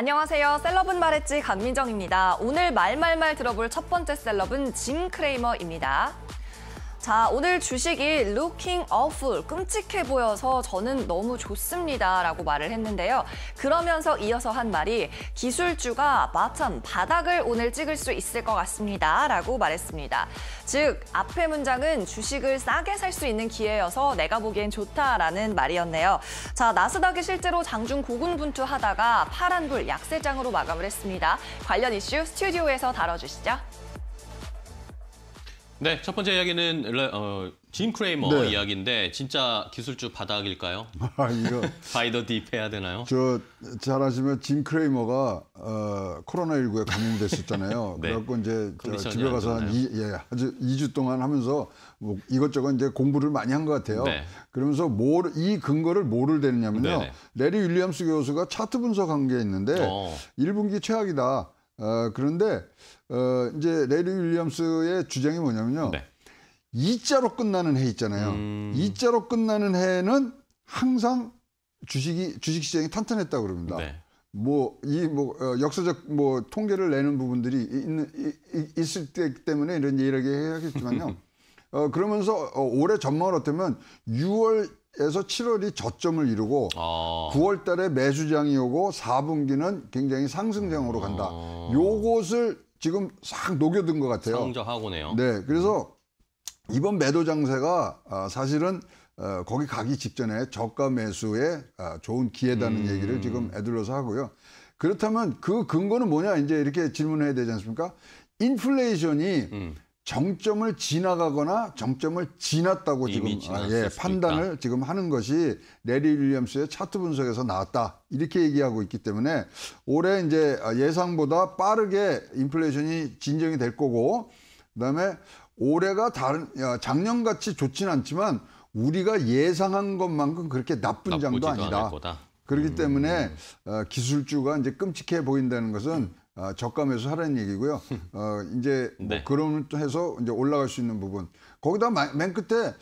안녕하세요. 셀럽은 말했지 강민정입니다. 오늘 말말말 들어볼 첫 번째 셀럽은 짐 크레이머입니다. 자, 오늘 주식이 looking awful, 끔찍해 보여서 저는 너무 좋습니다. 라고 말을 했는데요. 그러면서 이어서 한 말이 기술주가 마참 바닥을 오늘 찍을 수 있을 것 같습니다. 라고 말했습니다. 즉, 앞에 문장은 주식을 싸게 살 수 있는 기회여서 내가 보기엔 좋다라는 말이었네요. 자, 나스닥이 실제로 장중 고군분투하다가 파란불 약세장으로 마감을 했습니다. 관련 이슈 스튜디오에서 다뤄주시죠. 네, 첫 번째 이야기는 어, 짐 크레이머 네. 이야기인데 진짜 기술주 바닥일까요? 아, 이거 바이더 딥 해야 되나요? 저잘아시면짐 크레이머가 어, 코로나 19에 감염됐었잖아요. 네. 그래갖고 이제 저, 집에 가서 한 이, 예, 아주 2주 동안 하면서 뭐 이것저것 이제 공부를 많이 한 것 같아요. 네. 그러면서 뭘, 이 근거를 뭐를 대느냐면요. 네. 레리 윌리엄스 교수가 차트 분석한 게 있는데 어. 1분기 최악이다. 어, 그런데 어, 이제 레리 윌리엄스의 주장이 뭐냐면요. 네. 2자로 끝나는 해 있잖아요. 음... 2자로 끝나는 해는 항상 주식이 주식 시장이 탄탄했다고 그럽니다. 네. 뭐이뭐 뭐, 어, 역사적 뭐 통계를 내는 부분들이 있는 있, 을때 때문에 이런 얘기를 해야겠지만요. 어 그러면서 어, 올해 전망을 어쩌면 6월에서 7월이 저점을 이루고 아... 9월달에 매수장이 오고 4분기는 굉장히 상승장으로 간다. 아... 요것을 지금 싹 녹여든 것 같아요. 상저하고네요. 네, 그래서 음. 이번 매도 장세가 어, 사실은 어, 거기 가기 직전에 저가 매수에 어, 좋은 기회다는 음. 얘기를 지금 애들러서 하고요. 그렇다면 그 근거는 뭐냐 이제 이렇게 질문해야 되지 않습니까? 인플레이션이 음. 정점을 지나가거나 정점을 지났다고 지금 아, 예, 판단을 지금 하는 것이 레리 윌리엄스의 차트 분석에서 나왔다 이렇게 얘기하고 있기 때문에 올해 이제 예상보다 빠르게 인플레이션이 진정이 될 거고 그다음에 올해가 다른 작년 같이 좋지는 않지만 우리가 예상한 것만큼 그렇게 나쁜 장도 아니다. 그렇기 음. 때문에 어, 기술주가 이제 끔찍해 보인다는 것은 아, 적감해서 하라는 얘기고요. 어, 이제 뭐 네. 그런 해서 이제 올라갈 수 있는 부분. 거기다 맨 끝에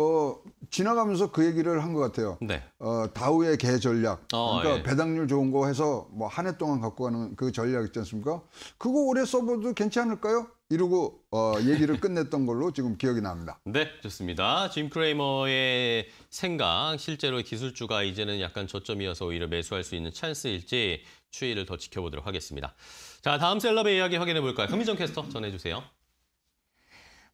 어, 지나가면서 그 얘기를 한 것 같아요. 네. 어, 다우의 개 전략. 어, 그러니까 예. 배당률 좋은 거 해서 뭐 한 해 동안 갖고 가는 그 전략 있지 않습니까? 그거 오래 써봐도 괜찮을까요? 이러고 어, 얘기를 끝냈던 걸로 지금 기억이 납니다. 네, 좋습니다. 짐 크레이머의 생각, 실제로 기술주가 이제는 약간 저점이어서 오히려 매수할 수 있는 찬스일지 추이를 더 지켜보도록 하겠습니다. 자, 다음 셀럽의 이야기 확인해 볼까요? 흥미정 캐스터 전해주세요.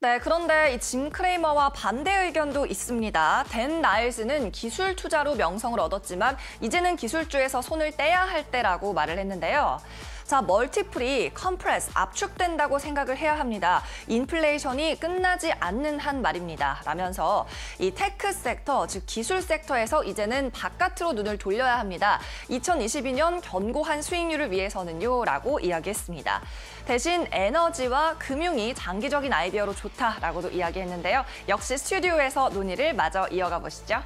네, 그런데 이 짐 크레이머와 반대 의견도 있습니다. 댄 나일스는 기술 투자로 명성을 얻었지만 이제는 기술주에서 손을 떼야 할 때라고 말을 했는데요. 자, 멀티플이 컴프레스, 압축된다고 생각을 해야 합니다. 인플레이션이 끝나지 않는 한 말입니다. 라면서 이 테크 섹터, 즉 기술 섹터에서 이제는 바깥으로 눈을 돌려야 합니다. 2022년 견고한 수익률을 위해서는요. 라고 이야기했습니다. 대신 에너지와 금융이 장기적인 아이디어로 좋다라고도 이야기했는데요. 역시 스튜디오에서 논의를 마저 이어가 보시죠.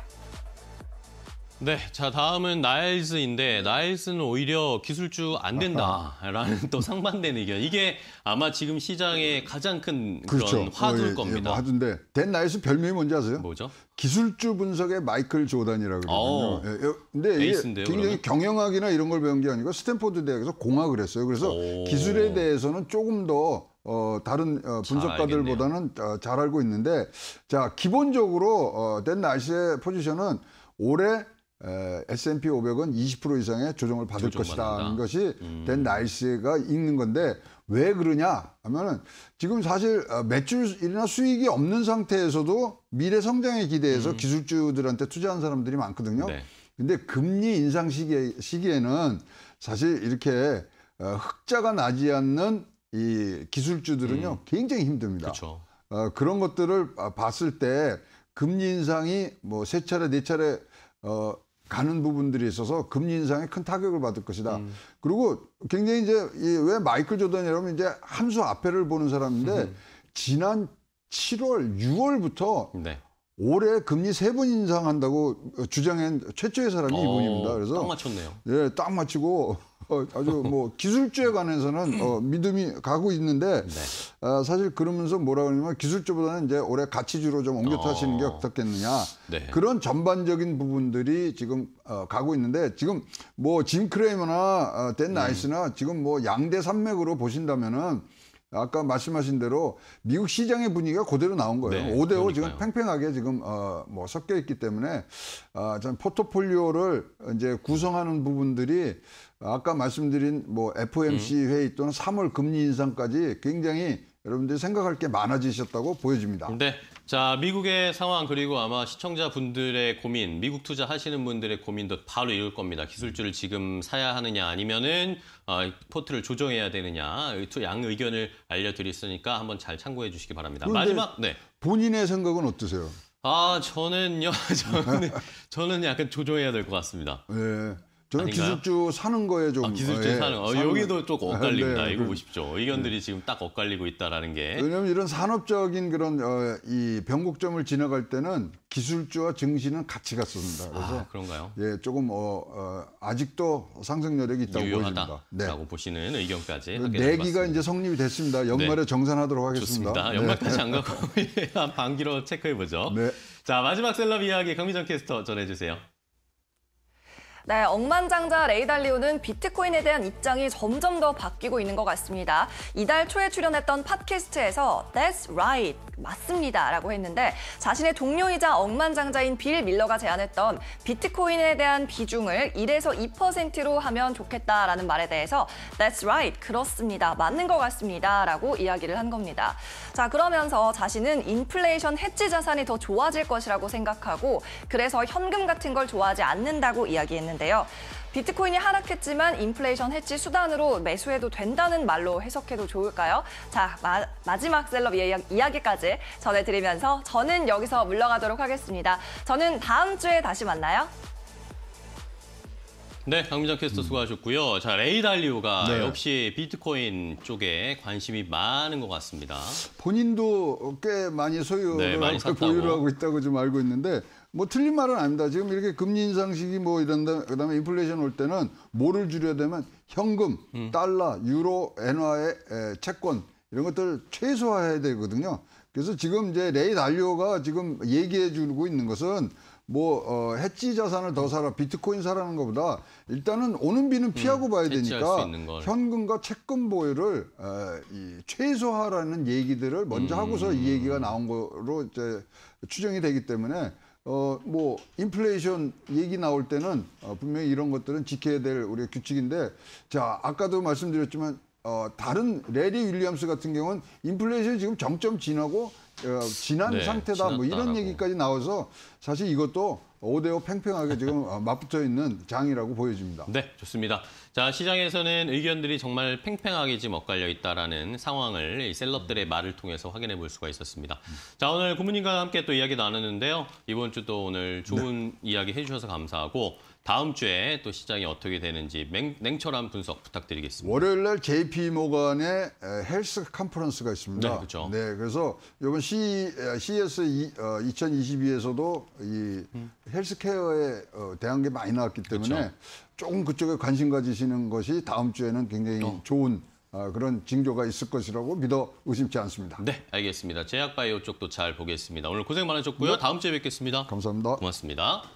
네, 자 다음은 나일스인데 나일스는 오히려 기술주 안 된다라는 또 상반된 의견. 이게 아마 지금 시장의 가장 큰 그렇죠. 그런 그렇죠. 화두일 어, 예, 겁니다. 예, 뭐 화두인데 댄 나일스 별명이 뭔지 아세요? 뭐죠? 기술주 분석의 마이클 조단이라고 그러거든요. 어. 예, 근데 에이스인데요, 굉장히 그러면? 경영학이나 이런 걸 배운 게 아니고 스탠포드 대학에서 공학을 했어요. 그래서 오. 기술에 대해서는 조금 더 어, 다른 어, 분석가들보다는 어, 잘 알고 있는데 자 기본적으로 어, 댄 나일스의 포지션은 올해 에, S&P 500은 20% 이상의 조정을 받을 것이라는 것이 음. 된날씨가있는 건데 왜 그러냐 하면은 지금 사실 어, 매출이나 수익이 없는 상태에서도 미래 성장에 기대해서 음. 기술주들한테 투자한 사람들이 많거든요. 네. 근데 금리 인상 시기에, 시기에는 사실 이렇게 어, 흑자가 나지 않는 이 기술주들은요 음. 굉장히 힘듭니다. 어, 그런 것들을 어, 봤을 때 금리 인상이 뭐 세 차례 네 차례 어, 가는 부분들이 있어서 금리 인상에 큰 타격을 받을 것이다. 음. 그리고 굉장히 이제 왜 마이클 조던이라면 이제 함수 앞에를 보는 사람인데 음. 지난 7월, 6월부터 네. 올해 금리 세 번 인상한다고 주장한 최초의 사람이 어, 이분입니다. 그래서 딱 맞췄네요. 예, 딱 맞추고 어, 아주 뭐 기술주에 관해서는 어, 믿음이 가고 있는데 네. 어, 사실 그러면서 뭐라 그러냐면 기술주보다는 이제 올해 가치주로 좀 옮겨 타시는 어. 게 어떻겠느냐 네. 그런 전반적인 부분들이 지금 어, 가고 있는데 지금 뭐짐 크레이머나 어, 댄 나이스나 음. 지금 뭐 양대 산맥으로 보신다면은. 아까 말씀하신 대로 미국 시장의 분위기가 그대로 나온 거예요. 네, 5대5 지금 팽팽하게 지금 어, 뭐 섞여 있기 때문에 아, 전 포트폴리오를 이제 구성하는 부분들이 아까 말씀드린 뭐 FOMC 음. 회의 또는 3월 금리 인상까지 굉장히 여러분들이 생각할 게 많아지셨다고 보여집니다. 네. 자, 미국의 상황 그리고 아마 시청자분들의 고민, 미국 투자하시는 분들의 고민도 바로 이을 겁니다. 기술주를 지금 사야 하느냐 아니면은 어, 포트를 조정해야 되느냐 이 두양 의견을 알려드렸으니까 한번 잘 참고해 주시기 바랍니다. 마지막 네. 본인의 생각은 어떠세요? 아 저는요 저는 저는 약간 조정해야 될 것 같습니다. 네. 저는 아닌가요? 기술주 사는 거에 좀 아, 기술주 예, 사는, 어, 사는 여기도 조금 엇갈립니다. 네, 네. 이거 보십시오. 의견들이 네. 지금 딱 엇갈리고 있다라는 게 왜냐하면 이런 산업적인 그런 어, 이 변곡점을 지나갈 때는 기술주와 증시는 같이 갔습니다. 아, 그래서 아, 그런가요? 예, 조금 어, 어 아직도 상승 여력이 있다고 보입니다. 네. 라고 네. 보시는 의견까지 내기가 네, 이제 성립이 됐습니다. 연말에 정산하도록 하겠습니다. 좋습니다. 연말까지 안 가고 한 반기로 체크해 보죠. 자 마지막 셀럽 이야기 강미정 캐스터 전해주세요. 네, 억만장자 레이달리오는 비트코인에 대한 입장이 점점 더 바뀌고 있는 것 같습니다. 이달 초에 출연했던 팟캐스트에서 That's Right, 맞습니다라고 했는데 자신의 동료이자 억만장자인 빌 밀러가 제안했던 비트코인에 대한 비중을 1에서 2%로 하면 좋겠다라는 말에 대해서 That's right, 그렇습니다, 맞는 것 같습니다라고 이야기를 한 겁니다. 자 그러면서 자신은 인플레이션 해치 자산이 더 좋아질 것이라고 생각하고 그래서 현금 같은 걸 좋아하지 않는다고 이야기했는데요. 비트코인이 하락했지만 인플레이션 해치 수단으로 매수해도 된다는 말로 해석해도 좋을까요? 자, 마, 지막 셀럽 이야기까지 전해드리면서 저는 여기서 물러가도록 하겠습니다. 저는 다음 주에 다시 만나요. 네, 강민정 캐스터 수고하셨고요. 자, 레이 달리오가 네. 역시 비트코인 쪽에 관심이 많은 것 같습니다. 본인도 꽤 많이 소유를 네, 많이 보유를 하고 있다고 좀 알고 있는데 뭐 틀린 말은 아닙니다. 지금 이렇게 금리 인상식이 뭐 이런다 그다음에 인플레이션 올 때는 뭐를 줄여야 되면 현금, 음. 달러, 유로, 엔화의 채권 이런 것들 최소화해야 되거든요. 그래서 지금 이제 레이 달리오가 지금 얘기해 주고 있는 것은 뭐 어, 해지 자산을 더 사라 비트코인 사라는 것보다 일단은 오는 비는 피하고 음, 봐야 되니까 현금과 채권 보유를 에, 어, 이, 최소화라는 얘기들을 먼저 음. 하고서 이 음. 얘기가 나온 거로 이제 추정이 되기 때문에 어, 뭐 인플레이션 얘기 나올 때는 어, 분명히 이런 것들은 지켜야 될 우리의 규칙인데 자 아까도 말씀드렸지만 어, 다른 레리 윌리엄스 같은 경우는 인플레이션이 지금 정점 지나고 어, 지난 네, 상태다 지났다뭐 이런 얘기까지 나와서 사실 이것도 5대5 팽팽하게 지금 어, 맞붙어 있는 장이라고 보여집니다. 네, 좋습니다. 자, 시장에서는 의견들이 정말 팽팽하게 지금 엇갈려 있다라는 상황을 셀럽들의 말을 통해서 확인해 볼 수가 있었습니다. 자, 오늘 고문님과 함께 또 이야기 나누는데요. 이번 주 또 오늘 좋은 네. 이야기 해주셔서 감사하고 다음 주에 또 시장이 어떻게 되는지 냉, 철한 분석 부탁드리겠습니다. 월요일 날 JP 모간의 헬스 컨퍼런스가 있습니다. 네, 그렇죠. 네, 그래서 이번 C, c s 2022에서도 이 어, 음. 헬스케어에 어, 대한 게 많이 나왔기 때문에 그렇죠. 조금 그쪽에 관심 가지시는 것이 다음 주에는 굉장히 어. 좋은 아, 그런 징조가 있을 것이라고 믿어 의심치 않습니다. 네, 알겠습니다. 제약바이오 쪽도 잘 보겠습니다. 오늘 고생 많으셨고요. 네. 다음 주에 뵙겠습니다. 감사합니다. 고맙습니다.